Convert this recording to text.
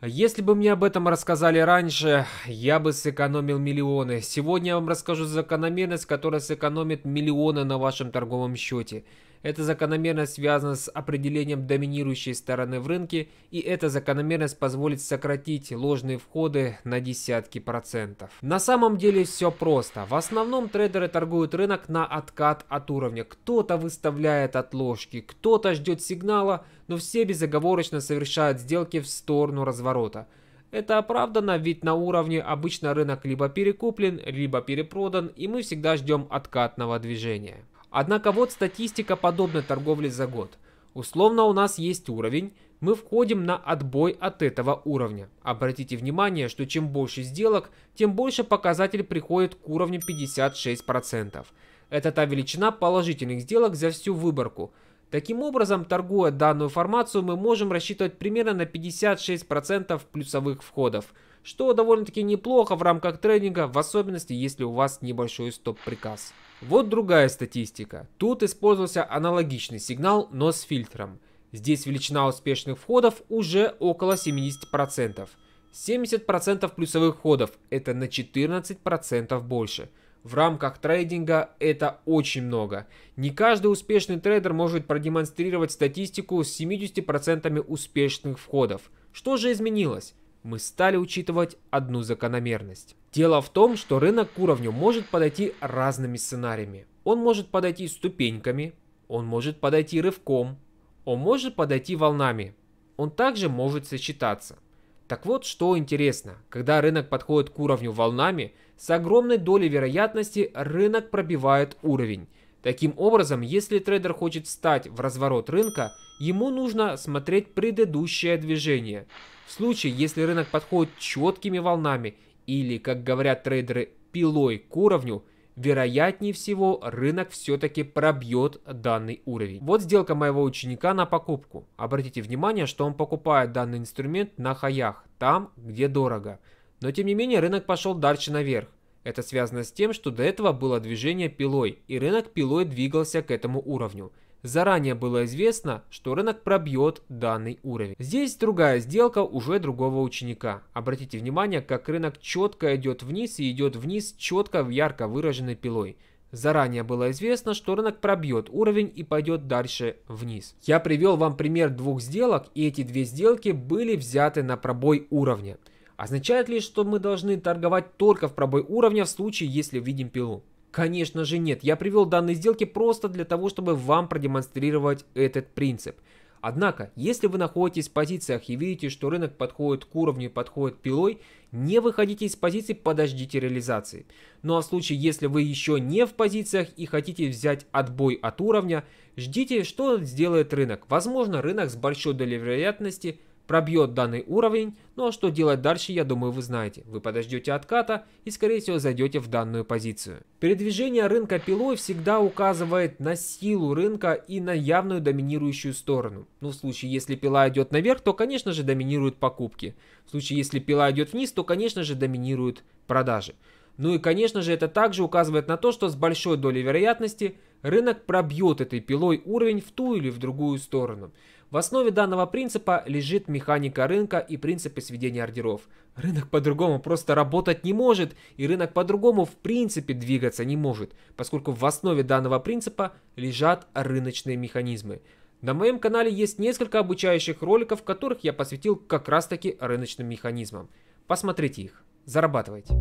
Если бы мне об этом рассказали раньше, я бы сэкономил миллионы. Сегодня я вам расскажу закономерность, которая сэкономит миллионы на вашем торговом счете. Это закономерность связана с определением доминирующей стороны в рынке, и эта закономерность позволит сократить ложные входы на десятки процентов. На самом деле все просто. В основном трейдеры торгуют рынок на откат от уровня. Кто-то выставляет отложки, кто-то ждет сигнала, но все безоговорочно совершают сделки в сторону разворота. Это оправдано, ведь на уровне обычно рынок либо перекуплен, либо перепродан, и мы всегда ждем откатного движения. Однако вот статистика подобной торговли за год. Условно у нас есть уровень, мы входим на отбой от этого уровня. Обратите внимание, что чем больше сделок, тем больше показатель приходит к уровню 56%. Это та величина положительных сделок за всю выборку – Таким образом, торгуя данную формацию, мы можем рассчитывать примерно на 56% плюсовых входов, что довольно-таки неплохо в рамках трейдинга, в особенности, если у вас небольшой стоп-приказ. Вот другая статистика. Тут использовался аналогичный сигнал, но с фильтром. Здесь величина успешных входов уже около 70%. 70% плюсовых входов – это на 14% больше – в рамках трейдинга это очень много. Не каждый успешный трейдер может продемонстрировать статистику с 70% успешных входов. Что же изменилось? Мы стали учитывать одну закономерность. Дело в том, что рынок к уровню может подойти разными сценариями. Он может подойти ступеньками, он может подойти рывком, он может подойти волнами. Он также может сочетаться. Так вот, что интересно, когда рынок подходит к уровню волнами, с огромной долей вероятности рынок пробивает уровень. Таким образом, если трейдер хочет встать в разворот рынка, ему нужно смотреть предыдущее движение. В случае, если рынок подходит четкими волнами или, как говорят трейдеры, пилой к уровню – вероятнее всего рынок все-таки пробьет данный уровень. Вот сделка моего ученика на покупку. Обратите внимание, что он покупает данный инструмент на хаях, там, где дорого. Но тем не менее рынок пошел дальше наверх. Это связано с тем, что до этого было движение пилой, и рынок пилой двигался к этому уровню – Заранее было известно, что рынок пробьет данный уровень. Здесь другая сделка уже другого ученика. Обратите внимание, как рынок четко идет вниз и идет вниз четко в ярко выраженной пилой. Заранее было известно, что рынок пробьет уровень и пойдет дальше вниз. Я привел вам пример двух сделок, и эти две сделки были взяты на пробой уровня. Означает ли, что мы должны торговать только в пробой уровня в случае, если видим пилу? Конечно же нет, я привел данные сделки просто для того, чтобы вам продемонстрировать этот принцип. Однако, если вы находитесь в позициях и видите, что рынок подходит к уровню и подходит пилой, не выходите из позиции, подождите реализации. Ну а в случае, если вы еще не в позициях и хотите взять отбой от уровня, ждите, что сделает рынок. Возможно, рынок с большой долей вероятности – пробьет данный уровень, ну а что делать дальше, я думаю, вы знаете. Вы подождете отката и, скорее всего, зайдете в данную позицию. Передвижение рынка пилой всегда указывает на силу рынка и на явную доминирующую сторону. Ну, в случае, если пила идет наверх, то, конечно же, доминируют покупки. В случае, если пила идет вниз, то, конечно же, доминируют продажи. Ну и, конечно же, это также указывает на то, что с большой долей вероятности – рынок пробьет этой пилой уровень в ту или в другую сторону. В основе данного принципа лежит механика рынка и принципы сведения ордеров. Рынок по-другому просто работать не может, и рынок по-другому в принципе двигаться не может, поскольку в основе данного принципа лежат рыночные механизмы. На моем канале есть несколько обучающих роликов, которых я посвятил как раз таки рыночным механизмам. Посмотрите их, зарабатывайте.